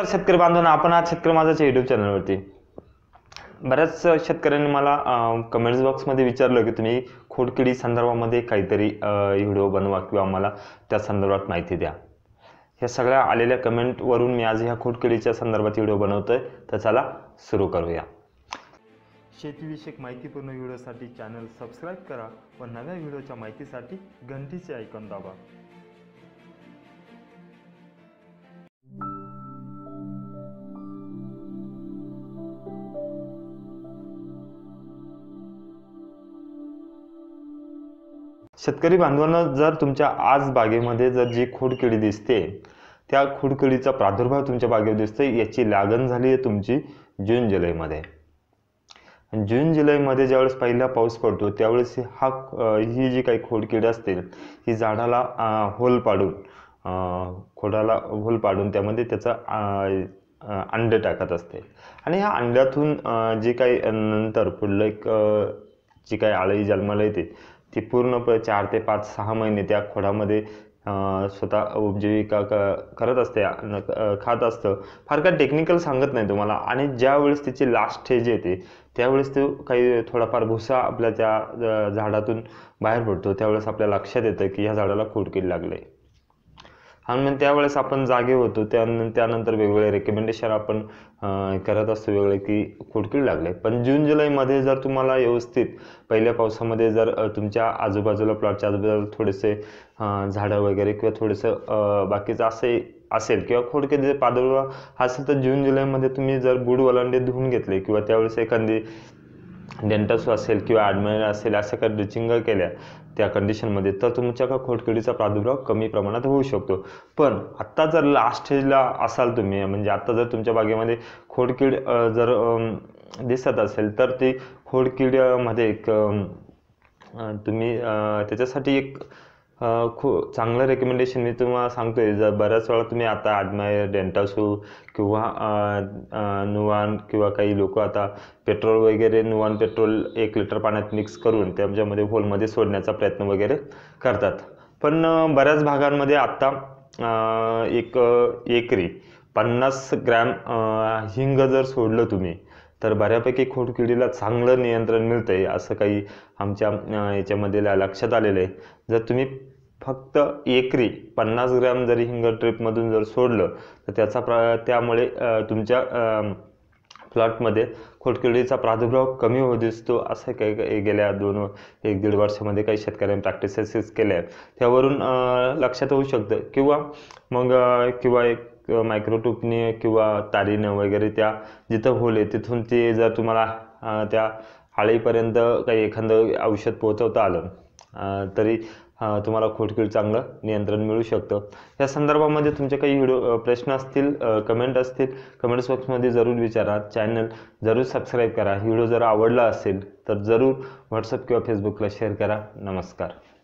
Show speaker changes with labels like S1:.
S1: नमस्कार शेतकरी बांधवांना आपण आज शेतकरी माझाच्या युट्यूब चॅनलवरती बऱ्याच शेतकऱ्यांनी मला कमेंट्स बॉक्समध्ये विचारलं की तुम्ही खोडकिडी संदर्भामध्ये काहीतरी व्हिडिओ बनवा किंवा मला त्या संदर्भात माहिती द्या ह्या सगळ्या आलेल्या कमेंटवरून मी आज ह्या खोडकिडीच्या संदर्भात व्हिडिओ बनवतो तर चला सुरू करूया शेतीविषयक माहितीपूर्ण व्हिडिओसाठी चॅनल सबस्क्राईब करा व नव्या व्हिडिओच्या माहितीसाठी घंटीचे आयकॉन दाबा शेतकरी बांधवांना जर तुमच्या आज बागेमध्ये जर जी खोडकिडी दिसते त्या खोडकिडीचा प्रादुर्भाव तुमच्या बागेवर दिसतो याची लागण झाली आहे तुमची जून जुलैमध्ये जून जुलैमध्ये ज्यावेळेस पहिला पाऊस पडतो त्यावेळेस हा ही जी काही खोडकिडी असतील ही झाडाला होल पाडून खोडाला होल पाडून त्यामध्ये त्याचा अंडे टाकत असते आणि ह्या अंड्यातून जे काही नंतर पुढलं एक जी काही आळी जन्माला येते ती प चार ते पाच सहा महिने त्या खोडामध्ये स्वतः उपजीविका क करत असते खात असतं फार काय टेक्निकल सांगत नाही तुम्हाला आणि ज्यावेळेस तिची लास्ट स्टेज येते त्यावेळेस तो काही थोडाफार भुसा आपल्या त्या झाडातून बाहेर पडतो त्यावेळेस आपल्या लक्षात येतं की ह्या झाडाला खोडकीड लागले आणि मग त्यावेळेस आपण जागे होतो त्यान त्यानंतर वेगवेगळे रेकमेंडेशन आपण करत असतो वेगळे की कुडकीड लागले पण जून जुलैमध्ये जर तुम्हाला व्यवस्थित पहिल्या पावसामध्ये जर तुमच्या आजूबाजूला प्लॉटच्या आजूबाजूला थोडेसे झाडं वगैरे किंवा थोडंसं बाकीचं असे असेल किंवा खोडके जे हा असेल तर जून जुलैमध्ये तुम्ही जर बुड वलांडे धुवून घेतले किंवा त्यावेळेस एखादी डेंटस असेल किंवा ॲडमेर असेल अशा काही ड्रिचिंग केल्या त्या कंडिशनमध्ये तर तुमच्या का खोडकिडीचा प्रादुर्भाव कमी प्रमाणात होऊ शकतो पण आत्ता जर लास्ट स्टेजला असाल तुम्ही म्हणजे आत्ता जर तुमच्या बागेमध्ये खोडकीड जर दिसत असेल तर ती खोडकीडमध्ये एक तुम्ही त्याच्यासाठी एक खूप चांगलं रेकमेंडेशन मी तुम्हाला सांगतोय जर बऱ्याच वेळा तुम्ही आता आडमायर शू किंवा नुवान किंवा काही लोक आता पेट्रोल वगैरे नुवान पेट्रोल एक लिटर पाण्यात मिक्स करून त्यांच्यामध्ये होलमध्ये सोडण्याचा प्रयत्न वगैरे करतात पण बऱ्याच भागांमध्ये आत्ता एक एकरी पन्नास ग्रॅम हिंग जर सोडलं तुम्ही तर बऱ्यापैकी खोडकिडीला चांगलं नियंत्रण मिळतं आहे असं काही आमच्या याच्यामध्ये लक्षात आलेलं आहे जर तुम्ही फक्त एकरी पन्नास ग्रॅम जरी हिंगर ट्रिपमधून जर सोडलं तर त्याचा प्र त्यामुळे तुमच्या प्लॉटमध्ये खोडकिडीचा प्रादुर्भाव कमी होत दिसतो असं काही गेल्या दोन एक दीड वर्षामध्ये काही शेतकऱ्यांनी प्रॅक्टिसेस केल्या आहेत त्यावरून लक्षात होऊ शकतं किंवा मग किंवा एक मायक्रोटूपने किंवा तारीनं वगैरे त्या जिथं होले तिथून ते जर तुम्हाला त्या आळीपर्यंत काही एखादं औषध पोहोचवता आलं तरी तुम्हाला खोडकीळ चांगलं नियंत्रण मिळू शकतं या संदर्भामध्ये तुमचे काही व्हिडिओ प्रश्न असतील कमेंट असतील कमेंट्स बॉक्समध्ये जरूर विचारा चॅनल जरूर सबस्क्राईब करा व्हिडिओ जर आवडला असेल तर जरूर व्हॉट्सअप किंवा फेसबुकला शेअर करा नमस्कार